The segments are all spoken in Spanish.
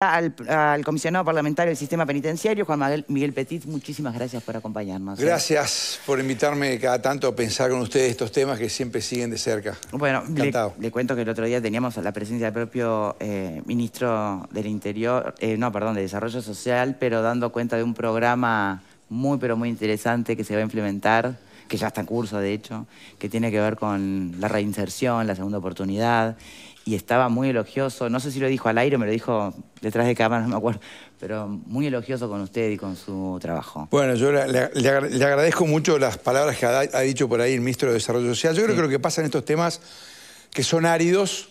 Al, comisionado parlamentario del sistema penitenciario, Juan Miguel Petit, muchísimas gracias por acompañarnos. ¿eh? Gracias por invitarme cada tanto a pensar con ustedes estos temas que siempre siguen de cerca. Bueno, le, cuento que el otro día teníamos la presencia del propio eh, ministro del Interior, eh, no, perdón, de Desarrollo Social, pero dando cuenta de un programa muy, pero muy interesante que se va a implementar que ya está en curso, de hecho, que tiene que ver con la reinserción, la segunda oportunidad, y estaba muy elogioso, no sé si lo dijo al aire o me lo dijo detrás de cámara, no me acuerdo, pero muy elogioso con usted y con su trabajo. Bueno, yo le, agradezco mucho las palabras que ha, dicho por ahí el ministro de Desarrollo Social. Yo creo que lo que pasa en estos temas que son áridos,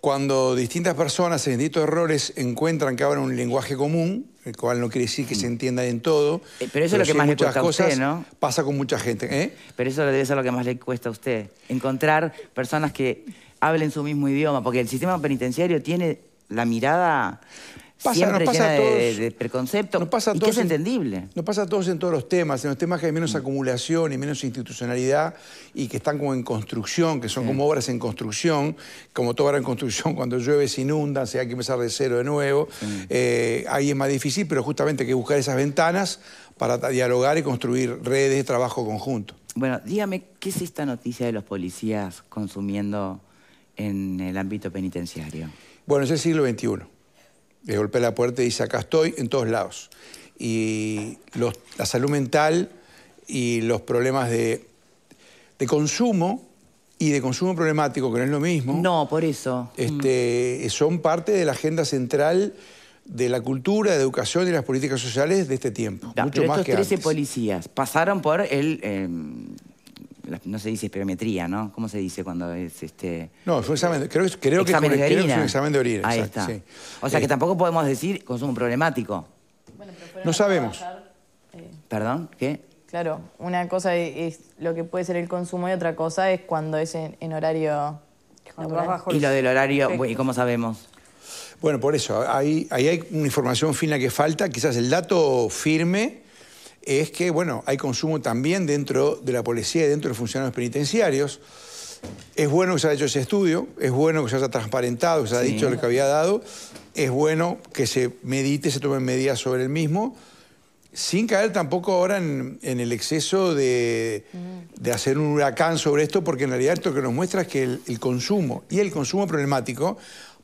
cuando distintas personas en distintos errores encuentran que hablan un lenguaje común, el cual no quiere decir que se mm. entienda en todo. Eh, pero eso es lo que más le cuesta a usted, ¿no? Pasa con mucha gente. ¿eh? Pero eso debe ser lo que más le cuesta a usted, encontrar personas que hablen su mismo idioma, porque el sistema penitenciario tiene la mirada pasa, siempre de, preconcepto no pasa y es entendible. Nos pasa a todos en todos los temas, en los temas que hay menos mm. acumulación y menos institucionalidad y que están como en construcción, que son como obras en construcción, como toda obra en construcción, cuando llueve se inunda, se hay que empezar de cero de nuevo. Eh, ahí es más difícil, pero justamente hay que buscar esas ventanas para dialogar y construir redes de trabajo conjunto. Bueno, dígame, ¿qué es esta noticia de los policías consumiendo en el ámbito penitenciario? Bueno, es el siglo XXI. Le golpea la puerta y dice, acá estoy, en todos lados. Y la salud mental y los problemas de, consumo y de consumo problemático, que no es lo mismo. No, por eso. Este, mm. Son parte de la agenda central de la cultura, de educación y las políticas sociales de este tiempo. mucho más estos 13 policías pasaron por el em, no se dice espirometría, ¿no? ¿Cómo se dice cuando es este...? No, es un examen, creo, que, es creo que, es un, examen de orina. Ahí está. O sea que eh, tampoco podemos decir consumo problemático. no sabemos. Eh, ¿Perdón? ¿Qué? Claro, una cosa es, lo que puede ser el consumo y otra cosa es cuando es en, horario... y lo del horario, ¿y cómo sabemos? Bueno, por eso, ahí hay una información fina que falta, quizás el dato firme es que, bueno, hay consumo también dentro de la policía y dentro de los funcionarios penitenciarios. Es bueno que se haya hecho ese estudio, es bueno que se haya transparentado, que se haya dicho lo que había dado, es bueno que se medite, se tomen medidas sobre el mismo, sin caer tampoco ahora en, el exceso mm. de, hacer un huracán sobre esto, porque en realidad esto que nos muestra es que el, el consumo y el consumo problemático,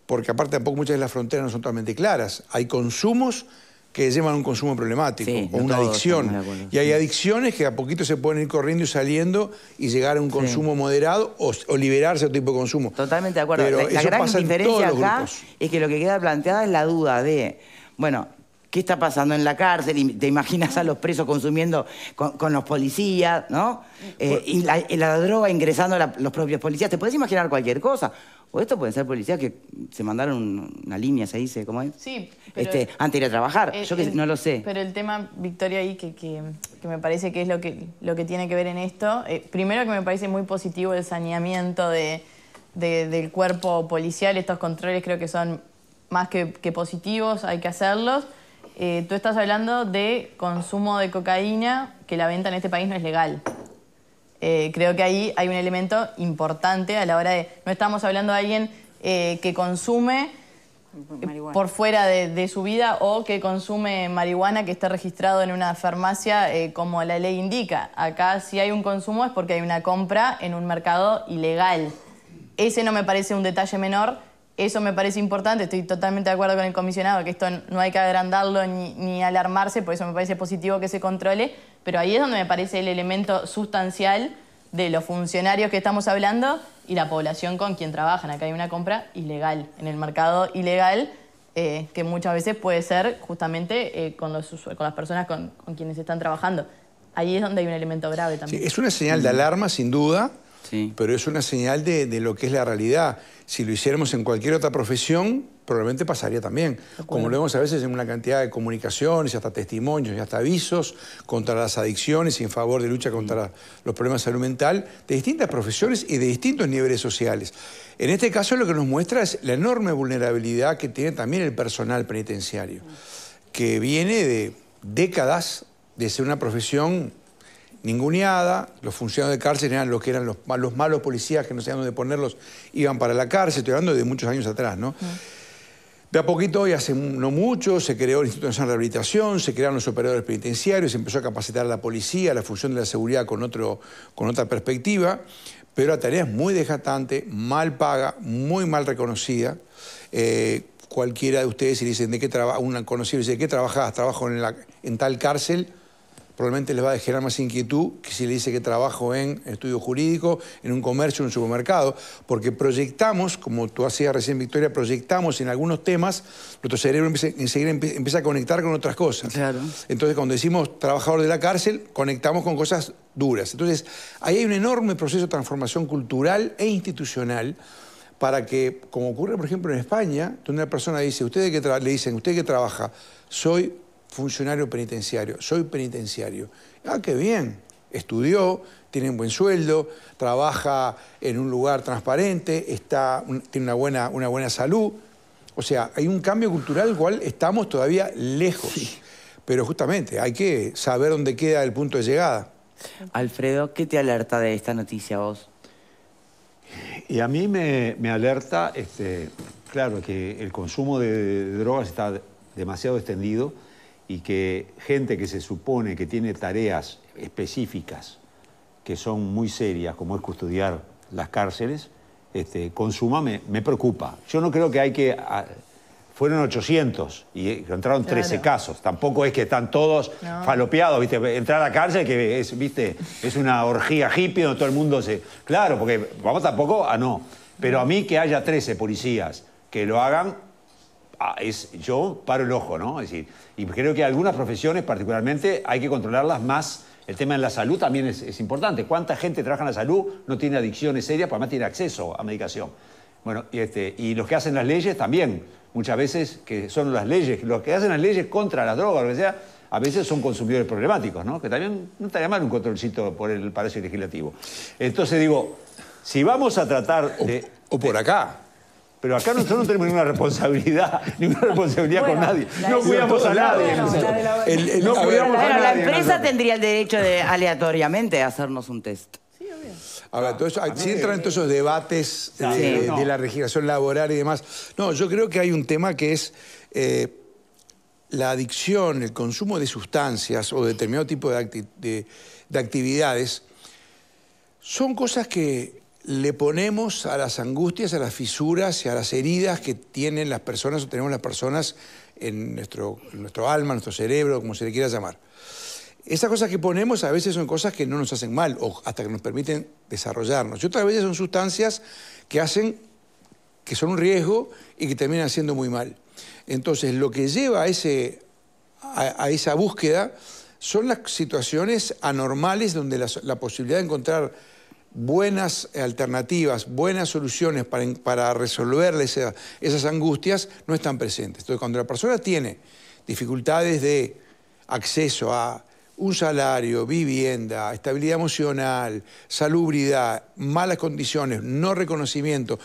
porque aparte tampoco muchas de las fronteras no son totalmente claras, hay consumos que llevan a un consumo problemático o una adicción. y hay adicciones que a poquito se pueden ir corriendo y saliendo y llegar a un consumo moderado o, liberarse a otro tipo de consumo. Totalmente de acuerdo. la, gran diferencia acá es que lo que queda planteada es la duda de, bueno, ¿qué está pasando en la cárcel? te imaginas a los presos consumiendo con, los policías, ¿no? Eh, y la, droga ingresando a los propios policías. Te puedes imaginar cualquier cosa. O esto pueden ser policías que se mandaron una línea, se dice, ¿cómo es? Sí. este, antes de ir a trabajar, yo que no lo sé. Pero el tema, Victoria, ahí que, me parece que es lo que, lo que tiene que ver en esto, eh, primero que me parece muy positivo el saneamiento de, del cuerpo policial, estos controles creo que son más que, positivos, hay que hacerlos. Eh, tú estás hablando de consumo de cocaína, que la venta en este país no es legal. Eh, creo que ahí hay un elemento importante a la hora de... No estamos hablando de alguien eh, que consume eh, por fuera de, su vida o que consume marihuana que está registrado en una farmacia como la ley indica. Acá si hay un consumo es porque hay una compra en un mercado ilegal. Ese no me parece un detalle menor eso me parece importante, estoy totalmente de acuerdo con el comisionado, que esto no hay que agrandarlo ni, alarmarse, por eso me parece positivo que se controle, pero ahí es donde me parece el elemento sustancial de los funcionarios que estamos hablando y la población con quien trabajan. Acá hay una compra ilegal, en el mercado ilegal, eh, que muchas veces puede ser justamente eh, con, las personas con, quienes están trabajando. Ahí es donde hay un elemento grave también. es una señal de alarma, sin duda, pero es una señal de, de, lo que es la realidad. Si lo hiciéramos en cualquier otra profesión, probablemente pasaría también. Como lo vemos a veces en una cantidad de comunicaciones, hasta testimonios y hasta avisos contra las adicciones y en favor de lucha contra los problemas de salud mental de distintas profesiones y de distintos niveles sociales. En este caso lo que nos muestra es la enorme vulnerabilidad que tiene también el personal penitenciario, que viene de décadas de ser una profesión ninguneada, los funcionarios de cárcel eran los que eran los, malos policías que no sabían dónde ponerlos, iban para la cárcel, estoy hablando de muchos años atrás, ¿no? De a poquito, y hace no mucho, se creó el Instituto Nacional de Rehabilitación, se crearon los operadores penitenciarios, se empezó a capacitar a la policía, a la función de la seguridad con, otro, con otra perspectiva, pero la tarea es muy desgastante, mal paga, muy mal reconocida. Eh, cualquiera de ustedes, si dicen de qué trabaja, un conocido dice, qué trabajas? Trabajo en tal cárcel probablemente les va a generar más inquietud que si le dice que trabajo en estudio jurídico, en un comercio, en un supermercado, porque proyectamos, como tú hacías recién, Victoria, proyectamos en algunos temas, nuestro cerebro enseguida empieza a conectar con otras cosas. Entonces, cuando decimos trabajador de la cárcel, conectamos con cosas duras. Entonces, ahí hay un enorme proceso de transformación cultural e institucional para que, como ocurre, por ejemplo, en España, donde una persona dice, ustedes que le dicen, ¿usted que trabaja? Soy funcionario penitenciario, soy penitenciario. Ah, qué bien, estudió, tiene un buen sueldo, trabaja en un lugar transparente, está, tiene una buena, una buena salud. O sea, hay un cambio cultural del cual estamos todavía lejos. Pero justamente hay que saber dónde queda el punto de llegada. Alfredo, ¿qué te alerta de esta noticia vos? Y a mí me, me alerta, este, claro, que el consumo de drogas está demasiado extendido y que gente que se supone que tiene tareas específicas que son muy serias, como es custodiar las cárceles, este, con me, preocupa. Yo no creo que hay que... fueron 800 y encontraron 13 casos. Tampoco es que están todos falopeados, ¿viste? Entrar a la cárcel que es, ¿viste? Es una orgía hippie donde todo el mundo se... Claro, porque vamos tampoco a ah, no. Pero a mí que haya 13 policías que lo hagan Ah, es, yo paro el ojo, ¿no? Es decir, y creo que algunas profesiones particularmente hay que controlarlas más. El tema de la salud también es, importante. ¿Cuánta gente trabaja en la salud, no tiene adicciones serias, pero además tiene acceso a medicación? Bueno, y, este, y los que hacen las leyes también, muchas veces, que son las leyes, los que hacen las leyes contra las drogas, lo que sea, a veces son consumidores problemáticos, ¿no? Que también no estaría mal un controlcito por el Palacio Legislativo. Entonces digo, si vamos a tratar de... o por acá. Pero acá nosotros no tenemos ninguna responsabilidad, ninguna responsabilidad con nadie. No cuidamos a nadie. La empresa tendría el derecho de aleatoriamente hacernos un test. Ahora, si entran todos esos debates de, la legislación laboral y demás, no, yo creo que hay un tema que es la adicción, el consumo de sustancias o determinado tipo de actividades, son cosas que le ponemos a las angustias, a las fisuras y a las heridas que tienen las personas o tenemos las personas en nuestro, en nuestro alma, nuestro cerebro, como se le quiera llamar. Esas cosas que ponemos a veces son cosas que no nos hacen mal o hasta que nos permiten desarrollarnos. Y otras veces son sustancias que hacen, que son un riesgo y que terminan haciendo muy mal. Entonces, lo que lleva a, ese, esa búsqueda son las situaciones anormales donde la posibilidad de encontrar buenas alternativas, buenas soluciones para, para resolver esas angustias no están presentes. Entonces, cuando la persona tiene dificultades de acceso a un salario, vivienda, estabilidad emocional, salubridad, malas condiciones, no reconocimiento,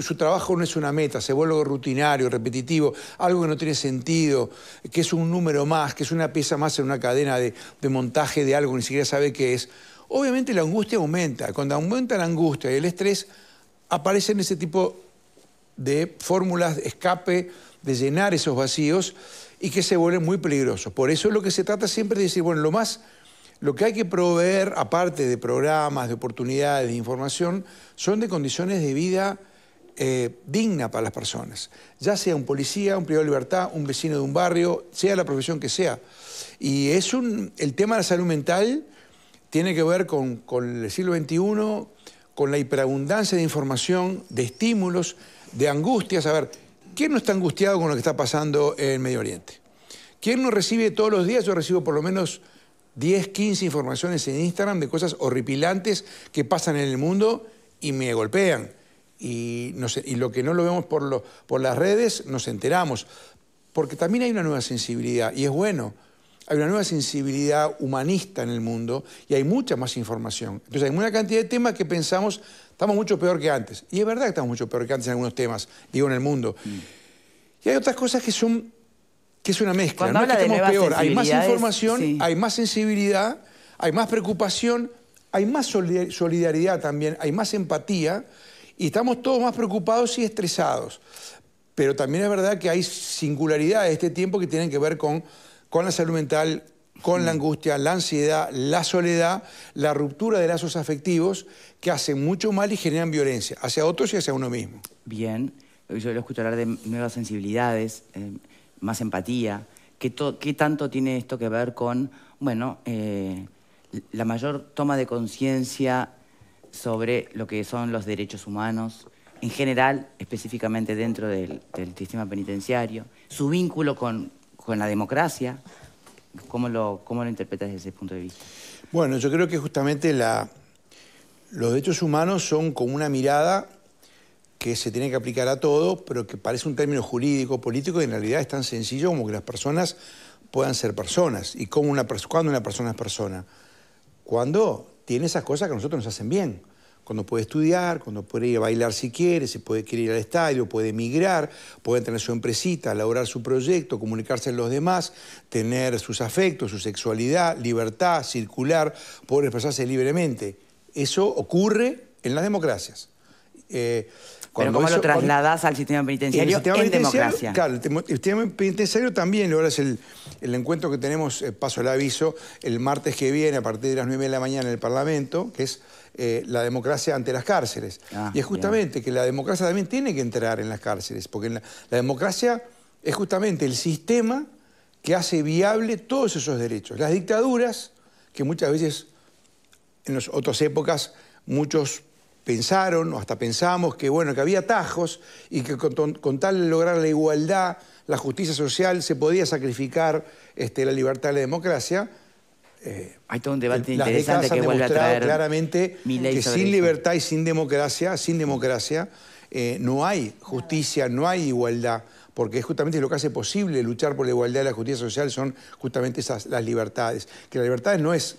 su trabajo no es una meta, se vuelve rutinario, repetitivo, algo que no tiene sentido, que es un número más, que es una pieza más en una cadena de, de montaje de algo, ni siquiera sabe qué es. Obviamente la angustia aumenta. Cuando aumenta la angustia y el estrés, aparecen ese tipo de fórmulas de escape, de llenar esos vacíos y que se vuelven muy peligrosos. Por eso es lo que se trata siempre de decir, bueno, lo más, lo que hay que proveer, aparte de programas, de oportunidades, de información, son de condiciones de vida eh, digna para las personas. Ya sea un policía, un privado de libertad, un vecino de un barrio, sea la profesión que sea. Y es un, el tema de la salud mental tiene que ver con, el siglo XXI, con la hiperabundancia de información, de estímulos, de angustias. A ver, ¿quién no está angustiado con lo que está pasando en Medio Oriente? ¿Quién no recibe todos los días? Yo recibo por lo menos 10, 15 informaciones en Instagram de cosas horripilantes que pasan en el mundo y me golpean. Y, lo que no lo vemos por las redes, nos enteramos. Porque también hay una nueva sensibilidad y es bueno hay una nueva sensibilidad humanista en el mundo y hay mucha más información. Entonces hay una cantidad de temas que pensamos, estamos mucho peor que antes. Y es verdad que estamos mucho peor que antes en algunos temas, digo, en el mundo. Mm. Y hay otras cosas que son, que es una mezcla. no es que estemos peor, hay más información, hay más sensibilidad, hay más preocupación, hay más solidaridad también, hay más empatía y estamos todos más preocupados y estresados. Pero también es verdad que hay singularidades de este tiempo que tienen que ver con con la salud mental, con la mm. angustia, la ansiedad, la soledad, la ruptura de lazos afectivos que hacen mucho mal y generan violencia hacia otros y hacia uno mismo. Bien, yo lo escucho hablar de nuevas sensibilidades, eh, más empatía. ¿Qué, tanto tiene esto que ver con, bueno, eh, la mayor toma de conciencia sobre lo que son los derechos humanos, en general, específicamente dentro del sistema penitenciario, su vínculo con, con la democracia. ¿Cómo lo, lo interpretas desde ese punto de vista? Bueno, yo creo que justamente la, los derechos humanos son como una mirada que se tiene que aplicar a todo, pero que parece un término jurídico, político, y en realidad es tan sencillo como que las personas puedan ser personas. ¿Y cómo una, cuándo una persona es persona? Cuando tiene esas cosas que a nosotros nos hacen bien cuando puede estudiar, cuando puede ir a bailar si quiere, se puede quiere ir al estadio, puede emigrar, puede tener su empresita, elaborar su proyecto, comunicarse con los demás, tener sus afectos, su sexualidad, libertad, circular, poder expresarse libremente. Eso ocurre en las democracias. Eh, Pero ¿cómo lo trasladas al sistema penitenciario, en democracia? Claro, el sistema penitenciario también, ahora es el, encuentro que tenemos, eh, paso el aviso, el martes que viene a partir de las 9 de la mañana en el Parlamento, que es eh, la democracia ante las cárceles. Ah, y es justamente que la democracia también tiene que entrar en las cárceles, porque la, democracia es justamente el sistema que hace viable todos esos derechos. Las dictaduras, que muchas veces en las otras épocas muchos pensaron o hasta pensamos que, bueno, que había atajos y que con, tal de lograr la igualdad, la justicia social, se podía sacrificar este, la libertad y la democracia. Hay eh, todo un debate interesante que vuelve claramente que sin libertad y sin democracia, sin democracia, eh, no hay justicia, no hay igualdad, porque es justamente lo que hace posible luchar por la igualdad y la justicia social son justamente esas las libertades. Que la libertad no es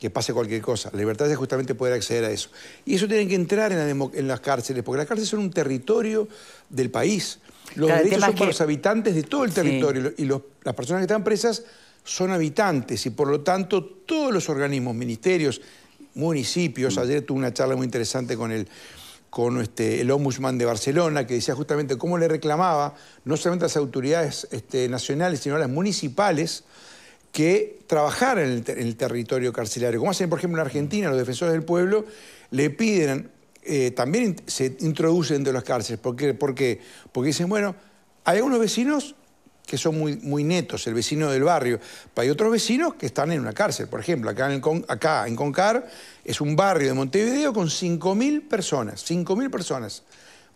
que pase cualquier cosa. La libertad es justamente poder acceder a eso. Y eso tiene que entrar en, las cárceles, porque las cárceles son un territorio del país. Los derechos son para los habitantes de todo el territorio y las personas que están presas son habitantes y por lo tanto todos los organismos, ministerios, municipios, mm. ayer tuve una charla muy interesante con el, con este, el ombudsman de Barcelona, que decía justamente cómo le reclamaba no solamente a las autoridades este, nacionales, sino a las municipales, que trabajar en el, territorio carcelario. Como hacen, por ejemplo, en Argentina, los defensores del pueblo le piden, eh, también se introducen de las cárceles. ¿Por qué? Porque dicen, bueno, hay algunos vecinos que son muy, muy netos, el vecino del barrio, pero hay otros vecinos que están en una cárcel. Por ejemplo, acá en, acá en Concar es un barrio de Montevideo con 5.000 personas, 5.000 personas,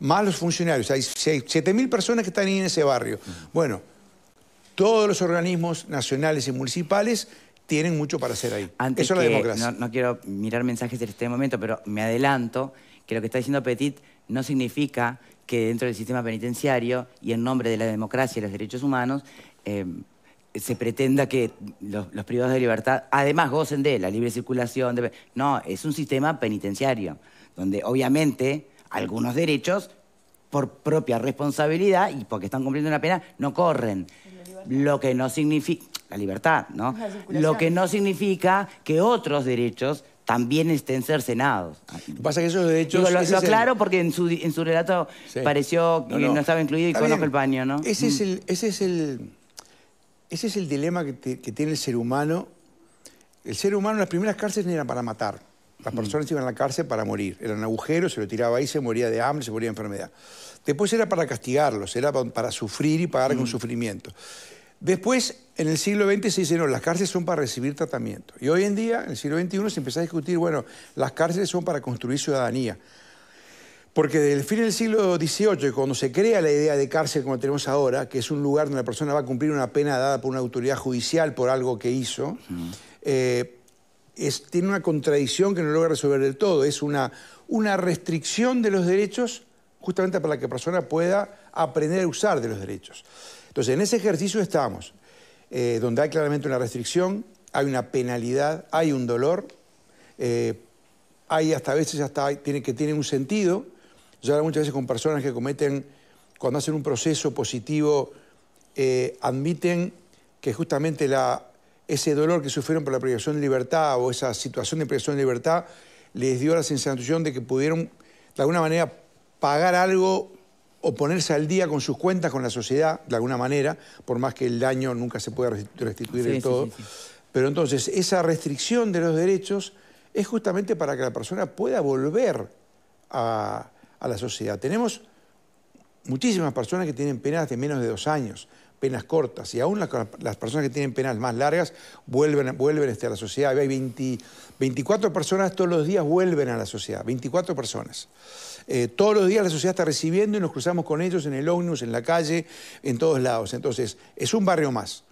más los funcionarios, hay 7.000 personas que están ahí en ese barrio. Bueno, todos los organismos nacionales y municipales tienen mucho para hacer ahí. Eso es la democracia. No, quiero mirar mensajes en este momento, pero me adelanto que lo que está diciendo Petit no significa que dentro del sistema penitenciario y en nombre de la democracia y los derechos humanos eh, se pretenda que los, privados de libertad además gocen de la libre circulación. No, es un sistema penitenciario, donde obviamente algunos derechos por propia responsabilidad y porque están cumpliendo una pena, no corren. Lo que no significa... La libertad, ¿no? Lo que no significa que otros derechos también estén cercenados. Lo pasa que esos derechos... lo, aclaro porque en su, relato pareció que no, estaba incluido y conozco el paño, ¿no? Ese es mm. el, ese es el, ese es el dilema que, que tiene el ser humano. El ser humano en las primeras cárceles eran para matar. Las personas iban a la cárcel para morir. Eran agujeros, se lo tiraba ahí, se moría de hambre, se moría de enfermedad. Después era para castigarlos, era para sufrir y pagar con mm. sufrimiento. Después, en el siglo XX se dice, no, las cárceles son para recibir tratamiento. Y hoy en día, en el siglo XXI, se empezó a discutir, bueno, las cárceles son para construir ciudadanía. Porque desde el fin del siglo XVIII, cuando se crea la idea de cárcel como tenemos ahora, que es un lugar donde la persona va a cumplir una pena dada por una autoridad judicial por algo que hizo, tiene una contradicción que no logra resolver del todo. Es una, una restricción de los derechos justamente para que la persona pueda aprender a usar de los derechos. Entonces, en ese ejercicio estamos, eh, donde hay claramente una restricción, hay una penalidad, hay un dolor, eh, hay hasta veces hasta tiene, que un sentido. Yo hablo muchas veces con personas que cometen, cuando hacen un proceso positivo, eh, admiten que justamente la ese dolor que sufrieron por la privación de libertad o esa situación de privación de libertad les dio la sensación de que pudieron, de alguna manera, pagar algo o ponerse al día con sus cuentas con la sociedad, de alguna manera, por más que el daño nunca se pueda restituir del todo. Pero entonces, esa restricción de los derechos es justamente para que la persona pueda volver a la sociedad. Tenemos muchísimas personas que tienen penas de menos de dos años penas cortas y aún las, personas que tienen penas más largas vuelven, vuelven este, a la sociedad. Hay 24 personas todos los días vuelven a la sociedad, 24 personas. Eh, todos los días la sociedad está recibiendo y nos cruzamos con ellos en el ómnibus, en la calle, en todos lados. Entonces, es un barrio más.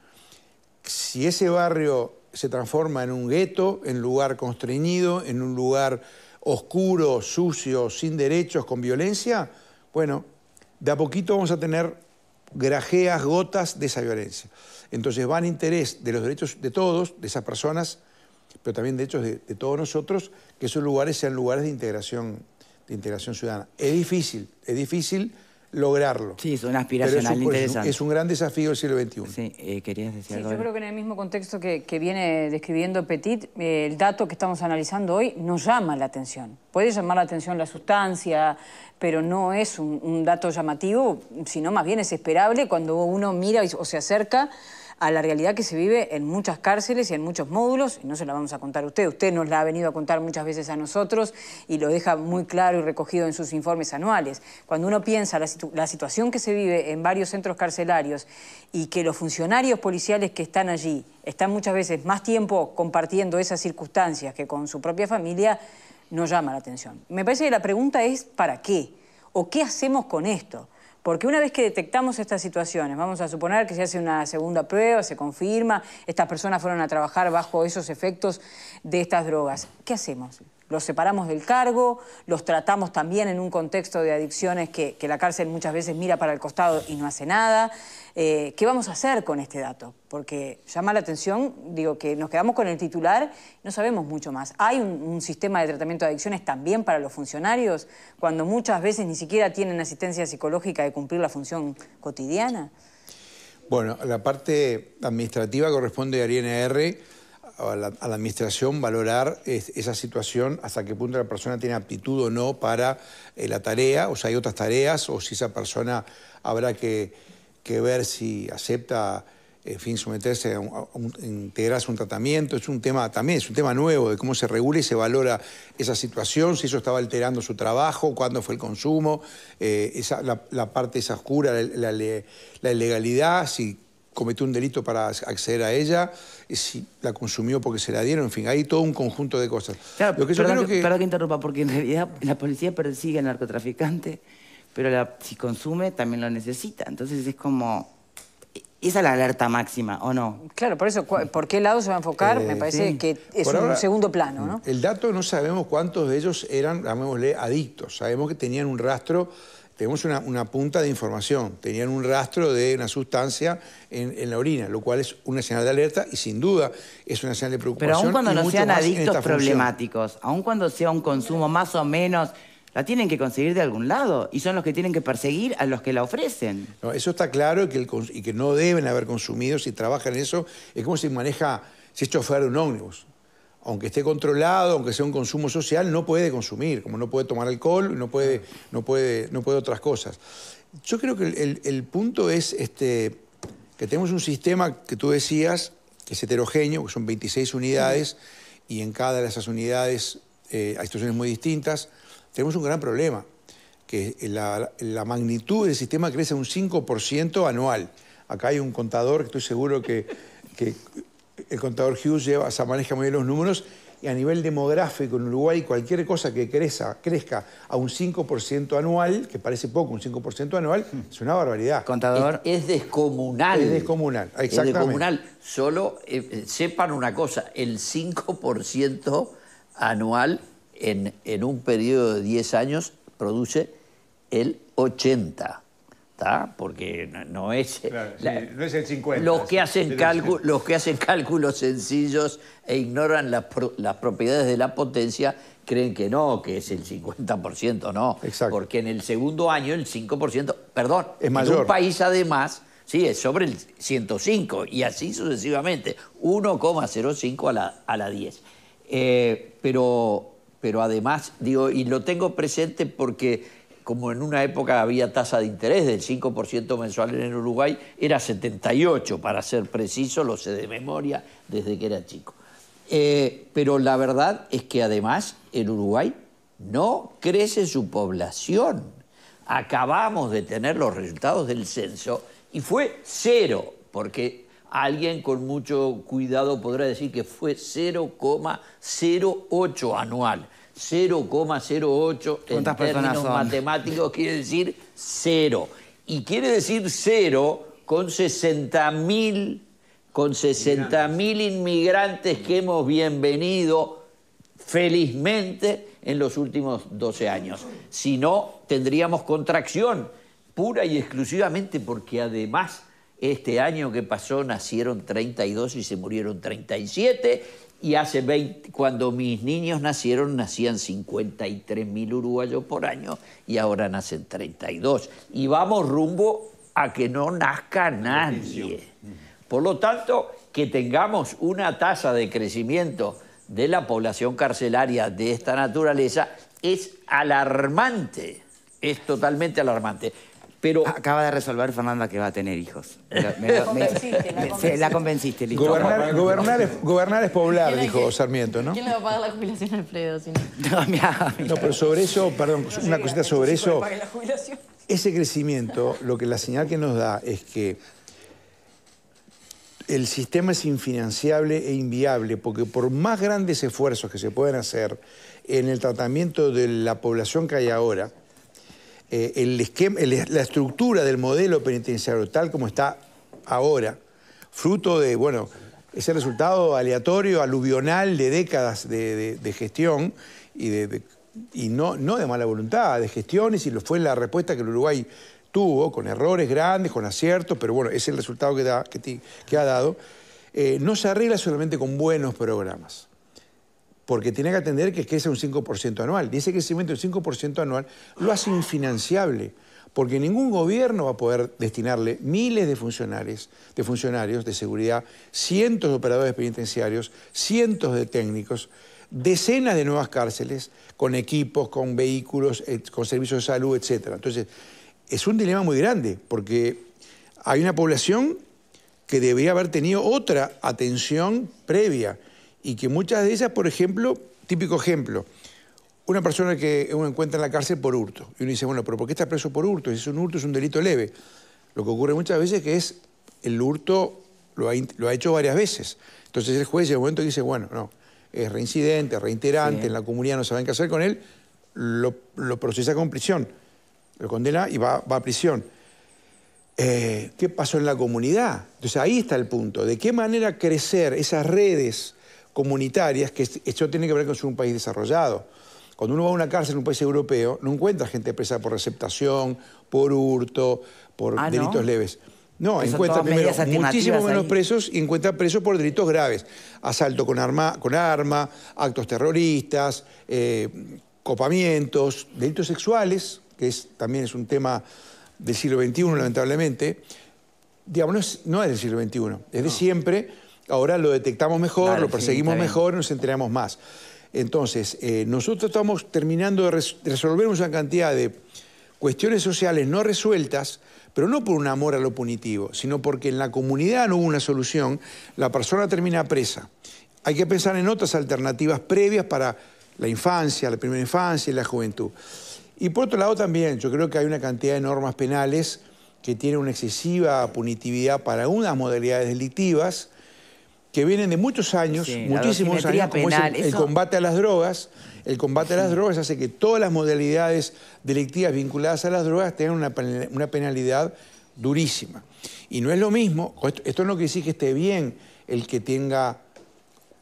Si ese barrio se transforma en un gueto, en lugar constreñido, en un lugar oscuro, sucio, sin derechos, con violencia, bueno, de a poquito vamos a tener grajeas, gotas de esa violencia. Entonces va en interés de los derechos de todos, de esas personas, pero también de de, de, todos nosotros, que esos lugares sean lugares de integración, de integración ciudadana. Es difícil, es difícil lograrlo. Sí, es pues, es un, gran desafío del siglo XXI. Sí, eh, querías decir Yo creo que en el mismo contexto que, viene describiendo Petit, eh, el dato que estamos analizando hoy nos llama la atención. Puede llamar la atención la sustancia, pero no es un dato llamativo, sino más bien es esperable cuando uno mira o se acerca a la realidad que se vive en muchas cárceles y en muchos módulos, y no se la vamos a contar a usted, usted nos la ha venido a contar muchas veces a nosotros y lo deja muy claro y recogido en sus informes anuales. Cuando uno piensa la, situación que se vive en varios centros carcelarios y que los funcionarios policiales que están allí están muchas veces más tiempo compartiendo esas circunstancias que con su propia familia, nos llama la atención. Me parece que la pregunta es ¿para qué? ¿O qué hacemos con esto? Porque una vez que detectamos estas situaciones, vamos a suponer que se hace una segunda prueba, se confirma, estas personas fueron a trabajar bajo esos efectos de estas drogas, ¿qué hacemos? los separamos del cargo, los tratamos también en un contexto de adicciones que, la cárcel muchas veces mira para el costado y no hace nada. Eh, ¿Qué vamos a hacer con este dato? Porque llama la atención, digo, que nos quedamos con el titular, no sabemos mucho más. ¿Hay un, sistema de tratamiento de adicciones también para los funcionarios cuando muchas veces ni siquiera tienen asistencia psicológica de cumplir la función cotidiana? Bueno, la parte administrativa corresponde a R a la, administración valorar esa situación, hasta qué punto la persona tiene aptitud o no para eh, la tarea, o si hay otras tareas, o si esa persona habrá que, ver si acepta en fin, someterse a, integrarse un tratamiento, es un tema también, es un tema nuevo de cómo se regula y se valora esa situación, si eso estaba alterando su trabajo, cuándo fue el consumo, eh, esa, la, parte esa oscura, la, la ilegalidad, si cometió un delito para acceder a ella, si la consumió porque se la dieron, en fin, hay todo un conjunto de cosas. Claro, que que interrumpa, porque en realidad la policía persigue al narcotraficante, pero si consume también lo necesita. Entonces es como... Esa es la alerta máxima, ¿o no? Claro, por eso, ¿por qué lado se va a enfocar? Me eh, parece que es un segundo plano, ¿no? El dato no sabemos cuántos de ellos eran, llamémosle, adictos. Sabemos que tenían un rastro tenemos una, punta de información. Tenían un rastro de una sustancia en, la orina, lo cual es una señal de alerta y sin duda es una señal de preocupación. Pero aun cuando no sean adictos problemáticos, aun cuando sea un consumo más o menos, la tienen que conseguir de algún lado y son los que tienen que perseguir a los que la ofrecen. eso está claro y que, que no deben haber consumido si trabajan en eso. Es como si maneja, si es chofer un ómnibus aunque esté controlado, aunque sea un consumo social, no puede consumir, como no puede tomar alcohol, no puede, no puede, no puede otras cosas. Yo creo que el, punto es este, que tenemos un sistema que tú decías, que es heterogéneo, que son 26 unidades, y en cada de esas unidades eh, hay situaciones muy distintas. Tenemos un gran problema, que la, magnitud del sistema crece un 5% anual. Acá hay un contador que estoy seguro que el contador Hughes lleva, se maneja muy bien los números y a nivel demográfico en Uruguay cualquier cosa que crezca, crezca a un 5% anual, que parece poco, un 5% anual, es una barbaridad. Contador. Es, descomunal. Es descomunal, exactamente. Es descomunal. Solo eh, sepan una cosa, el 5% anual en un periodo de 10 años produce el 80% porque no, es, no es el 50. Los que, hacen cálculo, los que hacen cálculos sencillos e ignoran las, propiedades de la potencia creen que no, que es el 50%, no. Porque en el segundo año el 5%, perdón, es mayor. un país además, sí, es sobre el 105 y así sucesivamente, 1,05 a la, a la 10. Eh, pero, pero además, digo, y lo tengo presente porque como en una época había tasa de interés del 5% mensual en Uruguay, era 78, para ser preciso, lo sé de memoria desde que era chico. Eh, pero la verdad es que además en Uruguay no crece su población. Acabamos de tener los resultados del censo y fue cero, porque alguien con mucho cuidado podrá decir que fue 0,08 anual. 0,08 en términos matemáticos quiere decir cero. Y quiere decir cero con 60.000 con 60 inmigrantes que hemos bienvenido felizmente en los últimos 12 años. Si no, tendríamos contracción pura y exclusivamente porque además este año que pasó nacieron 32 y se murieron 37 y hace 20, cuando mis niños nacieron, nacían 53 mil uruguayos por año y ahora nacen 32. Y vamos rumbo a que no nazca nadie. Por lo tanto, que tengamos una tasa de crecimiento de la población carcelaria de esta naturaleza es alarmante, es totalmente alarmante. Pero... Acaba de resolver Fernanda que va a tener hijos. Me, la, convenciste. la Gobernar, es, poblar, dijo Sarmiento, ¿no? ¿Quién le va a pagar la jubilación a Alfredo? no? pero sobre eso, perdón, una cosita sobre eso. Ese crecimiento, lo que la señal que nos da es que el sistema es infinanciable e inviable, porque por más grandes esfuerzos que se pueden hacer en el tratamiento de la población que hay ahora, eh, la estructura del modelo penitenciario tal como está ahora, fruto de, bueno, ese resultado aleatorio, aluvional de décadas de, gestión y, y no, de mala voluntad, de gestiones, y lo fue la respuesta que el Uruguay tuvo, con errores grandes, con aciertos, pero bueno, es el resultado que, que, ha dado, eh, no se arregla solamente con buenos programas porque tiene que atender que crece un 5% anual. dice ese crecimiento un 5% anual lo hace infinanciable, porque ningún gobierno va a poder destinarle miles de funcionarios, de funcionarios de seguridad, cientos de operadores penitenciarios, cientos de técnicos, decenas de nuevas cárceles, con equipos, con vehículos, eh, con servicios de salud, etc. Entonces, es un dilema muy grande, porque hay una población que debería haber tenido otra atención previa y que muchas de ellas, por ejemplo, típico ejemplo, una persona que uno encuentra en la cárcel por hurto. Y uno dice, bueno, pero ¿por qué está preso por hurto? Si es un hurto, es un delito leve. Lo que ocurre muchas veces es que es el hurto lo ha, hecho varias veces. Entonces el juez en un momento dice, bueno, no, es reincidente, reiterante, en la comunidad no saben qué hacer con él, lo, procesa con prisión, lo condena y va, a prisión. Eh, ¿Qué pasó en la comunidad? Entonces ahí está el punto. ¿De qué manera crecer esas redes? comunitarias, que esto tiene que ver con ser un país desarrollado. Cuando uno va a una cárcel en un país europeo, no encuentra gente presa por receptación, por hurto, por ah, delitos leves. No, encuentra primero muchísimo menos presos y encuentra presos por delitos graves. Asalto con arma, con arma actos terroristas, eh, copamientos, delitos sexuales, que es, también es un tema del siglo XXI, lamentablemente. Digamos, no es, del siglo XXI, es de siempre Ahora lo detectamos mejor, lo perseguimos mejor nos enteramos más. Entonces, eh, nosotros estamos terminando de resolver una cantidad de cuestiones sociales no resueltas, pero no por un amor a lo punitivo, sino porque en la comunidad no hubo una solución, la persona termina presa. Hay que pensar en otras alternativas previas para la infancia, la primera infancia y la juventud. Y por otro lado también, yo creo que hay una cantidad de normas penales que tienen una excesiva punitividad para unas modalidades delictivas, que vienen de muchos años, muchísimos años, el, combate a las drogas. El combate a las drogas hace que todas las modalidades delictivas vinculadas a las drogas tengan una, penalidad durísima. Y no es lo mismo, esto, no quiere decir que esté bien el que tenga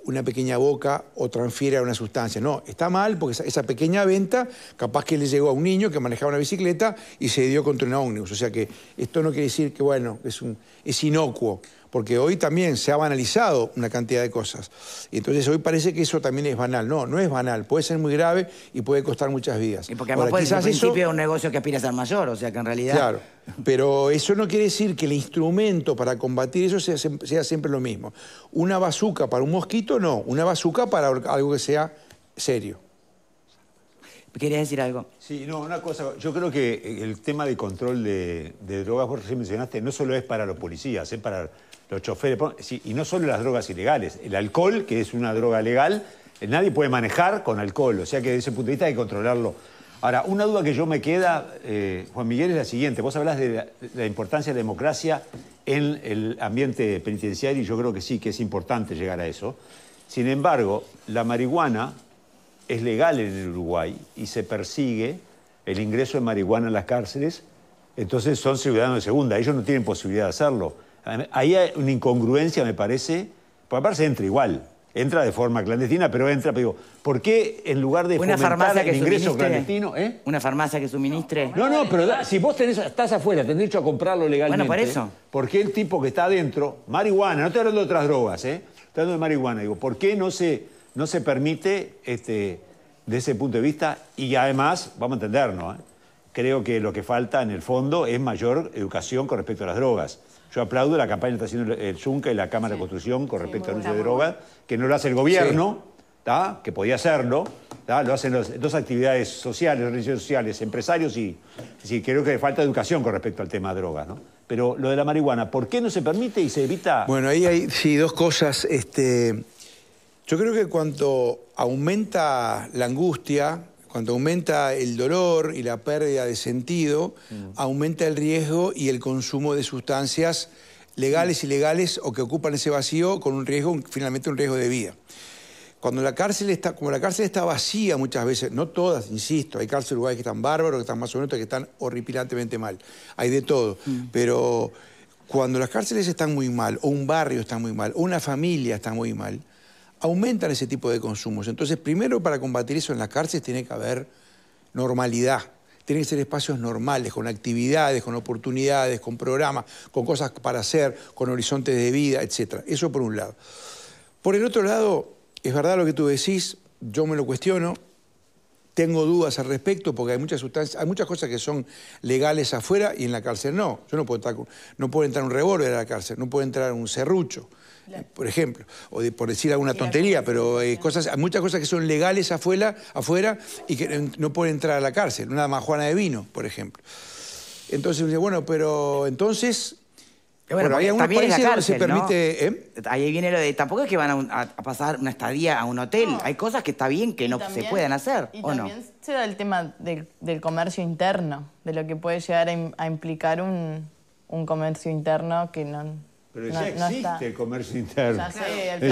una pequeña boca o transfiera una sustancia. No, está mal porque esa, pequeña venta capaz que le llegó a un niño que manejaba una bicicleta y se dio contra un ómnibus. O sea que esto no quiere decir que, bueno, es, un, es inocuo porque hoy también se ha banalizado una cantidad de cosas. Y entonces hoy parece que eso también es banal. No, no es banal, puede ser muy grave y puede costar muchas vidas. Y porque además puede ser principio un negocio que aspira a ser mayor, o sea que en realidad... Claro, pero eso no quiere decir que el instrumento para combatir eso sea, siempre lo mismo. Una bazuca para un mosquito, no. Una bazuca para algo que sea serio. Quería decir algo? Sí, no, una cosa. Yo creo que el tema de control de, de drogas, vos recién mencionaste, no solo es para los policías, es para los choferes. Y no solo las drogas ilegales, el alcohol, que es una droga legal, eh, nadie puede manejar con alcohol, o sea que desde ese punto de vista hay que controlarlo. Ahora, una duda que yo me queda, eh, Juan Miguel, es la siguiente. Vos hablas de la, importancia de la democracia en el ambiente penitenciario y yo creo que sí, que es importante llegar a eso. Sin embargo, la marihuana es legal en el Uruguay y se persigue el ingreso de marihuana en las cárceles, entonces son ciudadanos de segunda, ellos no tienen posibilidad de hacerlo. Ahí hay una incongruencia, me parece, porque aparte entra igual. Entra de forma clandestina, pero entra, pero digo, ¿por qué en lugar de una farmacia que el ingreso clandestino? Eh? ¿Una farmacia que suministre? No, no, pero si vos tenés, estás afuera, tenés derecho a comprarlo legalmente. Bueno, por eso. ¿Por qué el tipo que está adentro, marihuana, no estoy hablando de otras drogas, ¿eh? estoy hablando de marihuana, digo, ¿por qué no se, no se permite este, de ese punto de vista? Y además, vamos a entendernos, eh, creo que lo que falta en el fondo es mayor educación con respecto a las drogas yo aplaudo la campaña que está haciendo el Junca y la Cámara de Construcción con respecto al uso de drogas, que no lo hace el gobierno, que podía hacerlo, lo hacen las dos actividades sociales, organizaciones sociales, empresarios y, creo que falta educación con respecto al tema de drogas. ¿no? Pero lo de la marihuana, ¿por qué no se permite y se evita? Bueno, ahí hay dos cosas. Este, yo creo que cuando aumenta la angustia, cuando aumenta el dolor y la pérdida de sentido, mm. aumenta el riesgo y el consumo de sustancias legales, y ilegales o que ocupan ese vacío con un riesgo, finalmente un riesgo de vida. Cuando la cárcel está, como la cárcel está vacía muchas veces, no todas, insisto, hay cárceles lugares que están bárbaros, que están más o menos, que están horripilantemente mal, hay de todo, mm. pero cuando las cárceles están muy mal, o un barrio está muy mal, o una familia está muy mal, aumentan ese tipo de consumos. Entonces, primero para combatir eso en las cárceles tiene que haber normalidad, tienen que ser espacios normales, con actividades, con oportunidades, con programas, con cosas para hacer, con horizontes de vida, etc. Eso por un lado. Por el otro lado, es verdad lo que tú decís, yo me lo cuestiono, tengo dudas al respecto porque hay muchas hay muchas cosas que son legales afuera y en la cárcel no. Yo no puedo, no puedo entrar un revólver a la cárcel, no puedo entrar un serrucho por ejemplo, o por decir alguna tontería, pero hay eh, cosas, muchas cosas que son legales afuera, afuera y que no pueden entrar a la cárcel, una majuana de vino, por ejemplo. Entonces bueno, pero entonces... Bueno, hay algunos países donde se permite... ¿eh? Ahí viene lo de... Tampoco es que van a, pasar una estadía a un hotel. Hay cosas que está bien que no se puedan hacer, y ¿o también no? se da el tema del, comercio interno, de lo que puede llegar a, implicar un, un comercio interno que no, pero ya existe el comercio interno.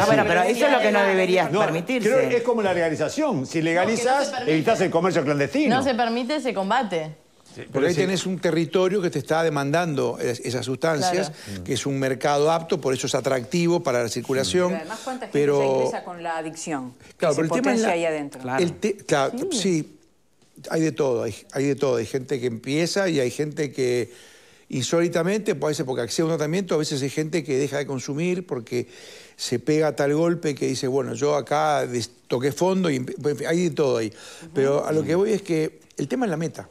bueno, pero eso es lo que no deberías permitirse. es como la legalización. Si legalizas, evitas el comercio clandestino. No se permite, se combate. Porque pero ahí tenés un territorio que te está demandando esas sustancias, que es un mercado apto, por eso es atractivo para la circulación. Pero además, ¿cuánta gente se ingresa con la adicción? Claro, pero el tema es ahí adentro. Claro, sí. hay de todo, hay de todo. Hay gente que empieza y hay gente que insólitamente, puede ser porque accede a un tratamiento, a veces hay gente que deja de consumir porque se pega tal golpe que dice, bueno, yo acá toqué fondo, y pues, hay de todo ahí. Pero a lo que voy es que el tema es la meta.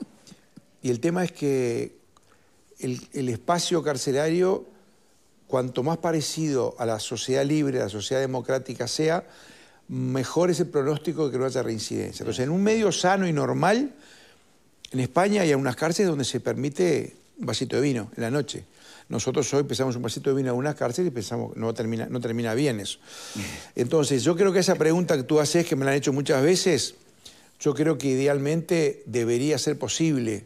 Y el tema es que el, el espacio carcelario, cuanto más parecido a la sociedad libre, a la sociedad democrática sea, mejor es el pronóstico de que no haya reincidencia. Entonces, en un medio sano y normal, en España hay unas cárceles donde se permite un vasito de vino en la noche. Nosotros hoy pensamos un vasito de vino en una cárcel y pensamos, no termina, no termina bien eso. Entonces, yo creo que esa pregunta que tú haces, que me la han hecho muchas veces, yo creo que idealmente debería ser posible.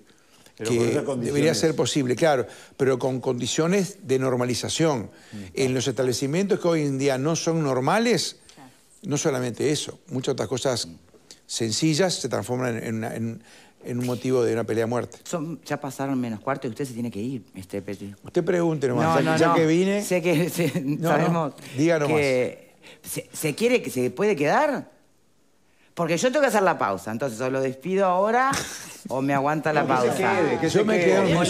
que debería ser posible, claro, pero con condiciones de normalización. Mm. En los establecimientos que hoy en día no son normales, no solamente eso, muchas otras cosas mm. sencillas se transforman en, en un motivo de una pelea a muerte. ya pasaron menos cuarto y usted se tiene que ir, este. Petri. Usted pregunte nomás, ya, que vine... Sé que se, sabemos díganos que se, quiere, que se puede quedar? Porque yo tengo que hacer la pausa, entonces o lo despido ahora o me aguanta la pausa. yo me quedo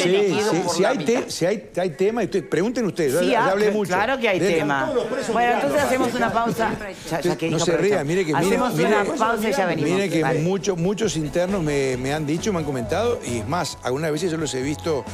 si, hay tema, pregunten ustedes, yo ya hablé ah, mucho. Claro que hay tema. Bueno, entonces hacemos una pausa. Ya, no se ría, mire que Hacemos una pausa y ya venimos. Mire que muchos, internos me han dicho, me han comentado, y es más, algunas veces yo los he visto